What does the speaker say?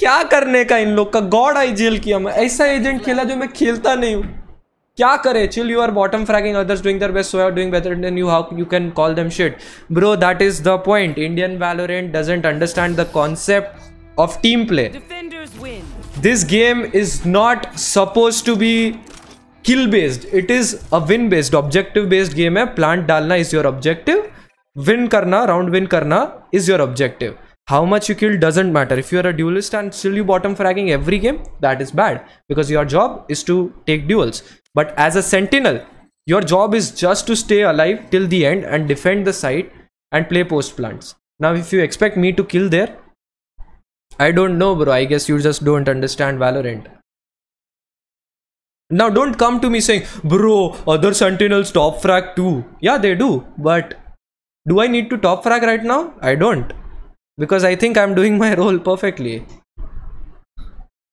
क्या करने का इन लोग का गॉड आई जेल किया मैं ऐसा एजेंट खेला जो मैं खेलता नहीं हूँ क्या करे chill you are bottom fragging others doing their best so are doing better than you how you can call them shit bro that is the point Indian Valorant doesn't understand the concept of team play this game is not suppose to be kill based it is a win based objective based game है plant डालना is your objective win करना round win करना is your objective how much you kill doesn't matter if you're a duelist and still you bottom fragging every game that is bad because your job is to take duels but as a sentinel your job is just to stay alive till the end and defend the site and play post plants now if you expect me to kill there i don't know bro i guess you just don't understand valorant now don't come to me saying bro other sentinels top frag too yeah they do but do i need to top frag right now i don't because I think I'm doing my role perfectly.